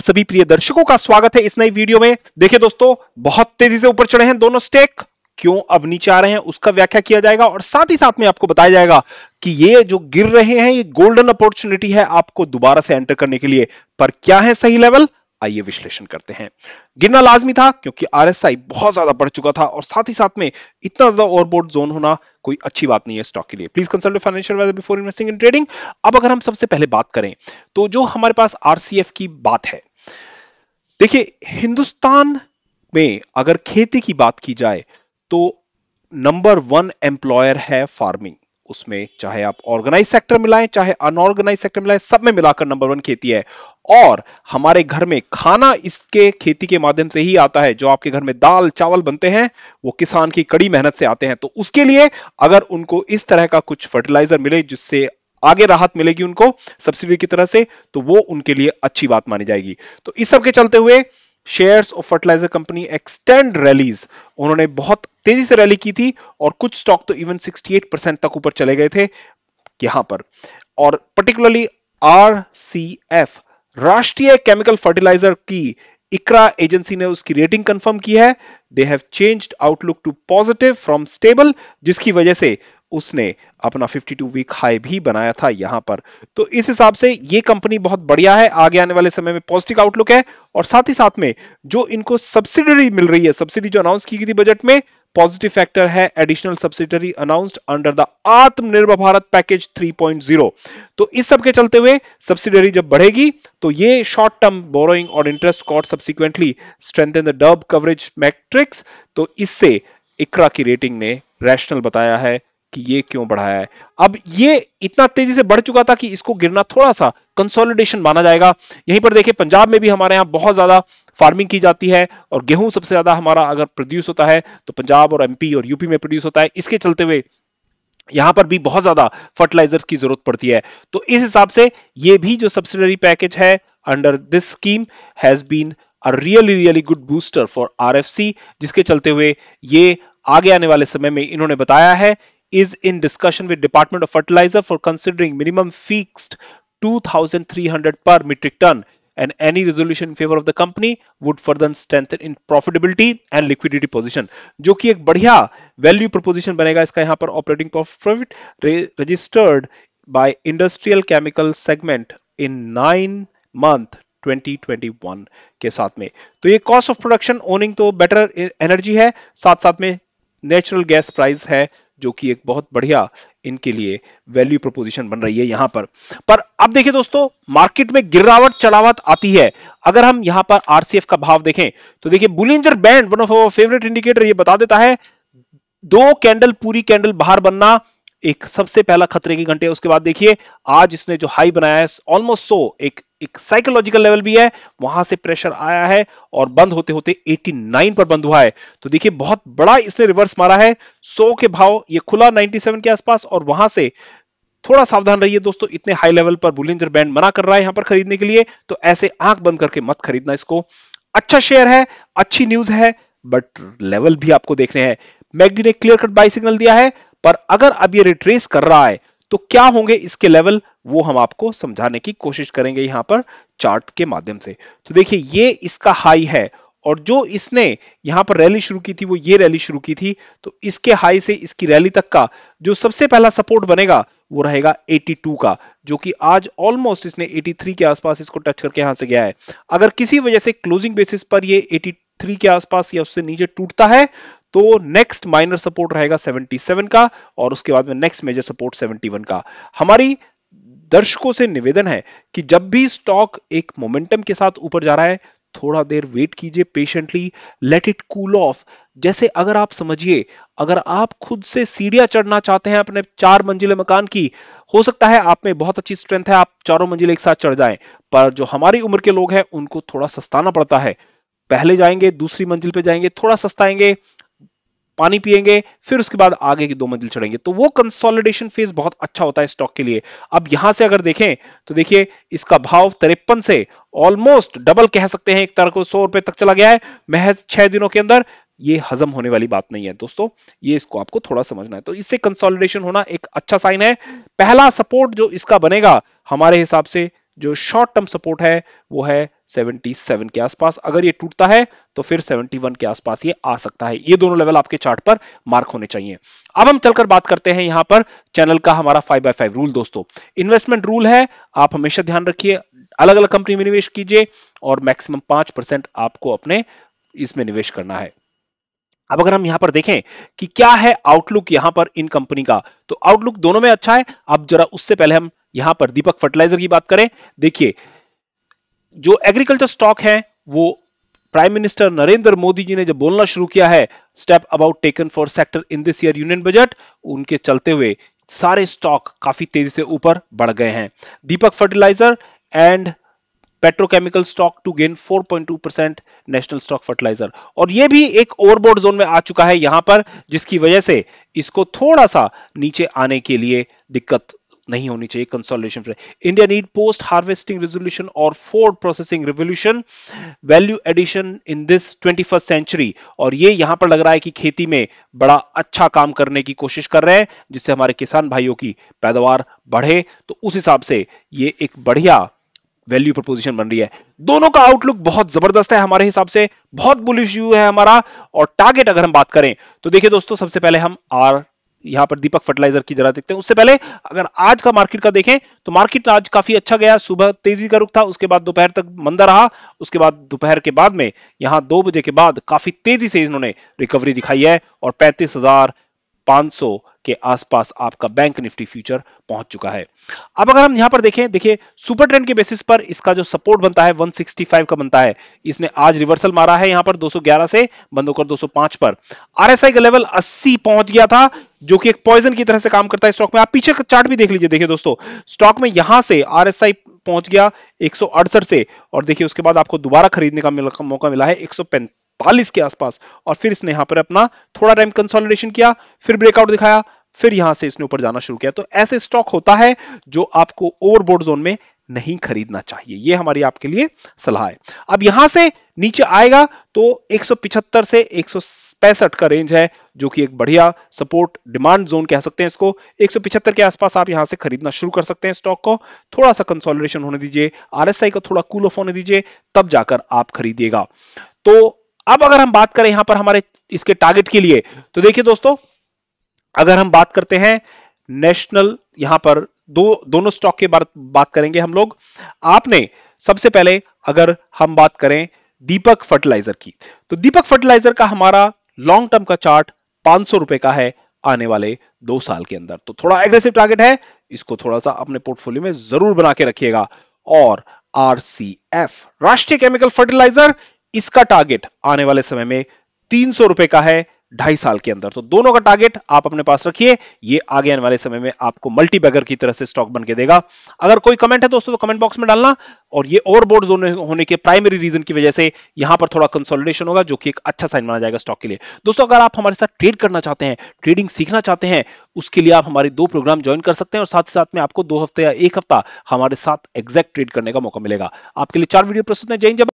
आप सभी प्रिय दर्शकों का स्वागत है इस नई वीडियो में देखिए दोस्तों बहुत तेजी से ऊपर चढ़े हैं दोनों स्टेक क्यों अब नीचे आ रहे हैं उसका व्याख्या किया जाएगा और साथ ही साथ में आपको बताया जाएगा कि ये जो गिर रहे हैं ये गोल्डन अपॉर्चुनिटी है आपको दोबारा से एंटर करने के लिए पर क्या है सही लेवल आइए विश्लेषण करते हैं गिरना लाजमी था क्योंकि आरएसआई बहुत ज्यादा बढ़ चुका था और साथ ही साथ में इतना ज्यादा ओवरबोर्ड जोन होना कोई अच्छी बात नहीं है स्टॉक के लिए please consult financial weather before investing in trading अब अगर हम सबसे पहले बात करें तो जो हमारे पास आरसीएफ की बात है देखिए हिंदुस्तान में अगर खेती की बात की जाए तो नंबर वन एम्प्लॉयर है फार्मिंग उसमें चाहे आप ऑर्गेनाइज सेक्टर मिलाएं चाहे अनऑर्गेनाइज सेक्टर मिलाएं सब में मिलाकर नंबर वन खेती है और हमारे घर में खाना इसके खेती के माध्यम से ही आता है जो आपके घर में दाल चावल बनते हैं वो किसान की कड़ी मेहनत से आते हैं तो उसके लिए अगर उनको इस तरह का कुछ फर्टिलाइजर मिले जिससे आगे राहत मिलेगी उनको सब्सिडी की तरह से तो वो उनके लिए अच्छी बात मानी जाएगी तो इस सब के चलते हुए shares of fertiliser company extend rallies उन्होंने बहुत तेजी से रैली की थी और कुछ स्टॉक तो इवन 68 परसेंट तक ऊपर चले गए थे यहां पर और particularly our Rashtriya chemical fertiliser की इकरा एजेंसी ने उसकी रेटिंग कंफर्म की है they have changed outlook to positive from stable जिसकी वजह से उसने अपना 52 वीक हाई भी बनाया था यहां पर तो इस हिसाब से ये कंपनी बहुत बढ़िया है आगे आने वाले समय में पॉजिटिव आउटलुक है और साथ ही साथ में जो इनको सब्सिडरी मिल रही है सब्सिडी जो अनाउंस की गई थी बजट में पॉजिटिव फैक्टर है additional subsidiary announced under the Atmanirbhar Bharat package 3.0 तो इस सब के चलते हुए सब्सिडरी जब बढ़ेगी तो ये शॉर्ट टर्म बोरोइंग और interest cost subsequently strength in the debt coverage matrix तो इससे इकरा की रेटिंग ने रैशनल बताया है कि ये क्यों बढ़ाया है अब ये इतना तेजी से बढ़ चुका था कि इसको गिरना थोड़ा सा कंसोलिडेशन माना जाएगा यहीं पर देखिए पंजाब में भी हमारे यहाँ बहुत ज्यादा फार्मिंग की जाती है और गेहूं सबसे ज्यादा हमारा अगर प्रोड्यूस होता है तो पंजाब और एमपी और यूपी में प्रोड्यूस होता है इसके चलते हुए यहां पर भी बहुत ज्यादा फर्टिलाइजर की जरूरत पड़ती है तो इस हिसाब से ये भी जो सब्सिडरी पैकेज है under this scheme has been a really really good booster for our जिसके चलते हुए ये आगे आने वाले समय में इन्होंने बताया है is in discussion with Department of Fertilizer for considering minimum fixed 2300 per metric ton and any resolution in favor of the company would further strengthen in profitability and liquidity position jo ki ek badhiya value proposition banega iska yahan par operating profit registered by industrial chemical segment in 9 month 2021 के साथ में तो ये cost of production owning तो better energy है साथ साथ में natural gas price है जो कि एक बहुत बढ़िया इनके लिए वैल्यू प्रपोजिशन बन रही है यहां पर पर अब देखिए दोस्तों मार्केट में गिरावट चढ़ावट आती है अगर हम यहां पर आरसीएफ का भाव देखें तो देखिए Bollinger band one of our favourite indicator ये बता देता है दो कैंडल पूरी कैंडल बाहर बनना एक सबसे पहला खतरे की घंटे उसके बाद देखिए आज इसने जो हाई बनाया है ऑलमोस्ट सो एक एक साइकोलॉजिकल लेवल भी है वहां से प्रेशर आया है और बंद होते होते 89 पर बंद हुआ है तो देखिए बहुत बड़ा इसने रिवर्स मारा है 100 के भाव ये खुला 97 के आसपास और वहां से थोड़ा सावधान रहिए दोस्तों इतने हाई लेवल पर बुलिंदर बैंड मना कर रहा है यहां पर खरीदने के लिए तो ऐसे आंख बंद करके मत खरीदना इसको अच्छा शेयर है अच्छी न्यूज है बट लेवल भी आपको देखने हैं मैगडी ने क्लियर कट बाई सिग्नल दिया है पर अगर अब ये रिट्रेस कर रहा है तो क्या होंगे इसके लेवल वो हम आपको समझाने की कोशिश करेंगे यहाँ पर चार्ट के माध्यम से तो देखिए ये इसका हाई है और जो इसने यहां पर रैली शुरू की थी वो ये रैली शुरू की थी तो इसके हाई से इसकी रैली तक का जो सबसे पहला सपोर्ट बनेगा वो रहेगा 82 का जो कि आज ऑलमोस्ट इसने 83 के आसपास इसको टच करके यहां से गया है अगर किसी वजह से क्लोजिंग बेसिस पर ये 83 के आसपास या उससे नीचे टूटता है तो नेक्स्ट माइनर सपोर्ट रहेगा 77 का और उसके बाद में नेक्स्ट मेजर सपोर्ट 71 का हमारी दर्शकों से निवेदन है कि जब भी स्टॉक एक मोमेंटम के साथ ऊपर जा रहा है थोड़ा देर वेट कीजिए patiently let it cool off जैसे अगर आप समझिए अगर आप खुद से सीढ़ियां चढ़ना चाहते हैं अपने चार मंजिले मकान की हो सकता है आप में बहुत अच्छी स्ट्रेंथ है आप चारों मंजिले एक साथ चढ़ जाएं पर जो हमारी उम्र के लोग हैं उनको थोड़ा सस्ताना पड़ता है पहले जाएंगे दूसरी मंजिल पे जाएंगे थोड़ा सस्ताएंगे पानी पिएंगे फिर उसके बाद आगे की दो मंजिल चढ़ेंगे तो वो कंसोलिडेशन फेज बहुत अच्छा होता है स्टॉक के लिए अब यहां से अगर देखें तो देखिए इसका भाव तिरपन से ऑलमोस्ट डबल कह सकते हैं एक तरह को सौ रुपए तक चला गया है महज छह दिनों के अंदर ये हजम होने वाली बात नहीं है दोस्तों ये इसको आपको थोड़ा समझना है तो इससे कंसोलिडेशन होना एक अच्छा साइन है पहला सपोर्ट जो इसका बनेगा हमारे हिसाब से जो शॉर्ट टर्म सपोर्ट है वो है 77 के आसपास अगर ये टूटता है तो फिर 71 के आसपास ये आ सकता है ये दोनों लेवल आपके चार्ट पर मार्क होने चाहिए अब हम चलकर बात करते हैं यहां पर चैनल का हमारा 5 बाय 5 रूल दोस्तों इन्वेस्टमेंट रूल है आप हमेशा ध्यान रखिए अलग अलग कंपनी में निवेश कीजिए और मैक्सिमम पांच परसेंट आपको अपने इसमें निवेश करना है अब अगर हम यहां पर देखें कि क्या है आउटलुक यहां पर इन कंपनी का तो आउटलुक दोनों में अच्छा है अब जरा उससे पहले हम यहां पर दीपक फर्टिलाइजर की बात करें देखिए जो एग्रीकल्चर स्टॉक है वो प्राइम मिनिस्टर नरेंद्र मोदी जी ने जब बोलना शुरू किया है step about taken for sector in this year union budget उनके चलते हुए सारे स्टॉक काफी तेजी से ऊपर बढ़ गए हैं Deepak fertiliser and petrochemical stock to gain 4.2 percent national stock fertiliser और यह भी एक ओवरबोर्ड जोन में आ चुका है यहां पर जिसकी वजह से इसको थोड़ा सा नीचे आने के लिए दिक्कत नहीं होनी चाहिए consolidation India need post harvesting resolution और food processing revolution value addition in this twenty century और ये यहां पर लग रहा है कि खेती में बड़ा अच्छा काम करने की कोशिश कर रहे हैं जिससे हमारे किसान भाइयों की पैदावार बढ़े तो उस हिसाब से ये एक बढ़िया वैल्यू प्रपोजिशन बन रही है दोनों का आउटलुक बहुत जबरदस्त है हमारे हिसाब से बहुत बुलिश व्यू है हमारा और टारगेट अगर हम बात करें तो देखिए दोस्तों सबसे पहले हम आर यहां पर दीपक फर्टिलाइजर की जरा देखते हैं उससे पहले अगर आज का मार्केट का देखें तो मार्केट आज काफी अच्छा गया सुबह तेजी का रुख था उसके बाद दोपहर तक मंदा रहा उसके बाद दोपहर के बाद में यहां दो बजे के बाद काफी तेजी से इन्होंने रिकवरी दिखाई है और पैंतीस हजार पांच सौ के आसपास आपका बैंक निफ्टी फ्यूचर पहुंच चुका है अब अगर हम यहां पर देखें देखिए सुपर ट्रेंड के बेसिस पर इसका जो सपोर्ट बनता है 165 का बनता है इसने आज रिवर्सल मारा है यहां पर 211 से बंद होकर 205 पर आरएसआई का लेवल 80 पहुंच गया था जो कि एक पॉइजन की तरह से काम करता है स्टॉक में आप पीछे का चार्ट भी देख लीजिए देखिए दोस्तों स्टॉक में यहां से आरएसआई पहुंच गया एक से और देखिए उसके बाद आपको दोबारा खरीदने का मौका मिला है एक 40 के आसपास और फिर इसने यहां पर अपना थोड़ा टाइम कंसोलिडेशन किया फिर ब्रेकआउट दिखाया फिर यहां से इसने ऊपर जाना शुरू किया तो ऐसे स्टॉक होता है जो आपको ओवरबोर्ड जोन में नहीं खरीदना चाहिए यह हमारी आपके लिए सलाह है अब यहां से नीचे आएगा तो 175 से एक का रेंज है जो कि एक बढ़िया सपोर्ट डिमांड जोन कह सकते हैं इसको 175 के आसपास आप यहां से खरीदना शुरू कर सकते हैं स्टॉक को थोड़ा सा कंसोलिडेशन होने दीजिए आरएसआई को थोड़ा कूल ऑफ होने दीजिए तब जाकर आप खरीदिएगा तो अब अगर हम बात करें यहां पर हमारे इसके टारगेट के लिए तो देखिए दोस्तों अगर हम बात करते हैं नेशनल यहां पर दो दोनों स्टॉक के बारे बात करेंगे हम लोग आपने सबसे पहले अगर हम बात करें दीपक फर्टिलाइजर की तो दीपक फर्टिलाइजर का हमारा लॉन्ग टर्म का चार्ट पांच रुपए का है आने वाले दो साल के अंदर तो थोड़ा एग्रेसिव टारगेट है इसको थोड़ा सा अपने पोर्टफोलियो में जरूर बना के रखिएगा और आरसीएफ राष्ट्रीय केमिकल फर्टिलाइजर इसका टारगेट आने वाले समय में तीन सौ रुपए का है ढाई साल के अंदर तो दोनों का टारगेट आप अपने पास रखिए ये आगे आने वाले समय में आपको मल्टीबैगर की तरह से स्टॉक बन के देगा अगर कोई कमेंट है दोस्तों तो कमेंट बॉक्स में डालना और ये बोर्ड जोन होने के प्राइमरी रीजन की वजह से यहां पर थोड़ा कंसोलिडेशन होगा जो कि एक अच्छा साइन माना जाएगा स्टॉक के लिए दोस्तों अगर आप हमारे साथ ट्रेड करना चाहते हैं ट्रेडिंग सीखना चाहते हैं उसके लिए आप हमारे दो प्रोग्राम ज्वाइन कर सकते हैं और साथ ही साथ में आपको दो हफ्ते या एक हफ्ता हमारे साथ एग्जैक्ट ट्रेड करने का मौका मिलेगा आपके लिए चार वीडियो प्रस्तुत है जैन